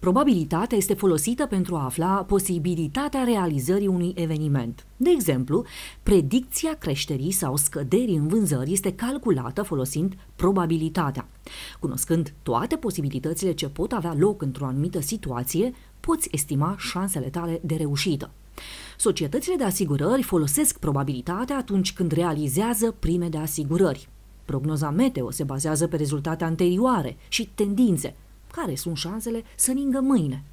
Probabilitatea este folosită pentru a afla posibilitatea realizării unui eveniment. De exemplu, predicția creșterii sau scăderii în vânzări este calculată folosind probabilitatea. Cunoscând toate posibilitățile ce pot avea loc într-o anumită situație, poți estima șansele tale de reușită. Societățile de asigurări folosesc probabilitatea atunci când realizează prime de asigurări. Prognoza meteo se bazează pe rezultate anterioare și tendințe, care sunt șansele să ningă mâine.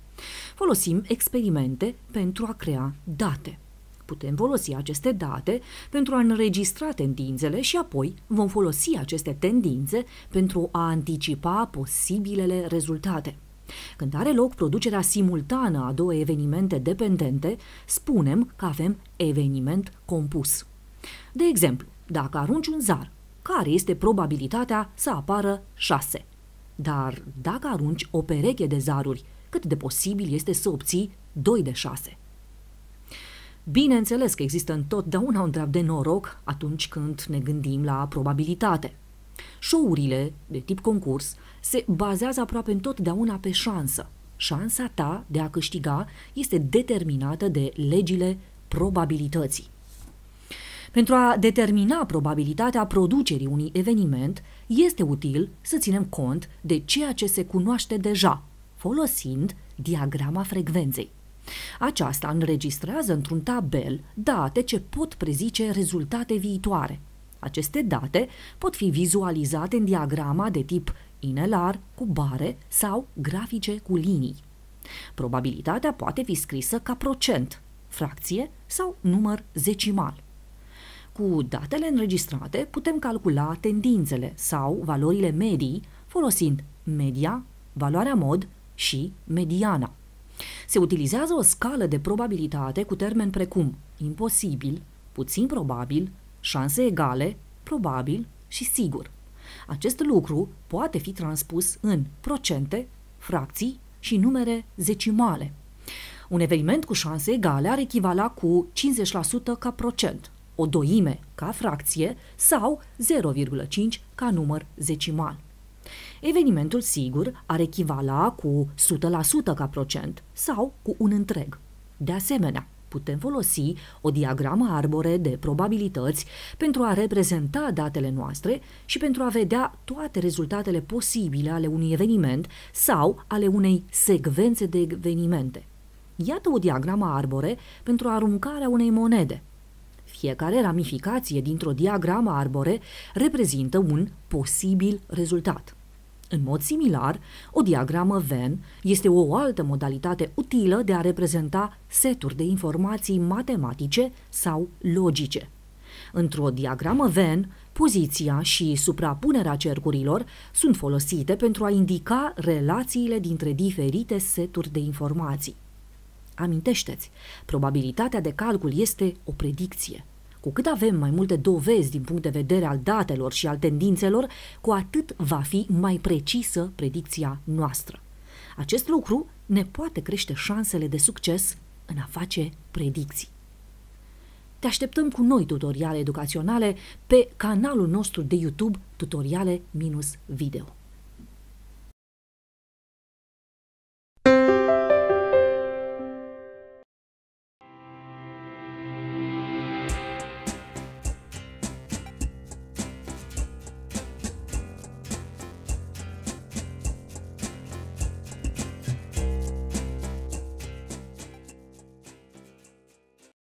Folosim experimente pentru a crea date. Putem folosi aceste date pentru a înregistra tendințele și apoi vom folosi aceste tendințe pentru a anticipa posibilele rezultate. Când are loc producerea simultană a două evenimente dependente, spunem că avem eveniment compus. De exemplu, dacă arunci un zar, care este probabilitatea să apară 6? Dar dacă arunci o pereche de zaruri, cât de posibil este să obții 2 de 6. Bineînțeles că există întotdeauna un drap de noroc atunci când ne gândim la probabilitate. Show-urile de tip concurs se bazează aproape întotdeauna pe șansă. Șansa ta de a câștiga este determinată de legile probabilității. Pentru a determina probabilitatea producerii unui eveniment, este util să ținem cont de ceea ce se cunoaște deja, folosind diagrama frecvenței. Aceasta înregistrează într-un tabel date ce pot prezice rezultate viitoare. Aceste date pot fi vizualizate în diagrama de tip inelar, cu bare sau grafice cu linii. Probabilitatea poate fi scrisă ca procent, fracție sau număr zecimal. Cu datele înregistrate putem calcula tendințele sau valorile medii folosind media, valoarea mod și mediana. Se utilizează o scală de probabilitate cu termeni precum imposibil, puțin probabil, șanse egale, probabil și sigur. Acest lucru poate fi transpus în procente, fracții și numere zecimale. Un eveniment cu șanse egale ar echivala cu 50% ca procent, o doime ca fracție sau 0,5 ca număr zecimal. Evenimentul sigur ar echivala cu 100% ca procent sau cu un întreg. De asemenea, putem folosi o diagramă arbore de probabilități pentru a reprezenta datele noastre și pentru a vedea toate rezultatele posibile ale unui eveniment sau ale unei secvențe de evenimente. Iată o diagramă arbore pentru aruncarea unei monede – fiecare ramificație dintr-o diagramă arbore reprezintă un posibil rezultat. În mod similar, o diagramă Venn este o altă modalitate utilă de a reprezenta seturi de informații matematice sau logice. Într-o diagramă Venn, poziția și suprapunerea cercurilor sunt folosite pentru a indica relațiile dintre diferite seturi de informații. Amintește-ți, probabilitatea de calcul este o predicție. Cu cât avem mai multe dovezi din punct de vedere al datelor și al tendințelor, cu atât va fi mai precisă predicția noastră. Acest lucru ne poate crește șansele de succes în a face predicții. Te așteptăm cu noi tutoriale educaționale pe canalul nostru de YouTube Tutoriale-Video.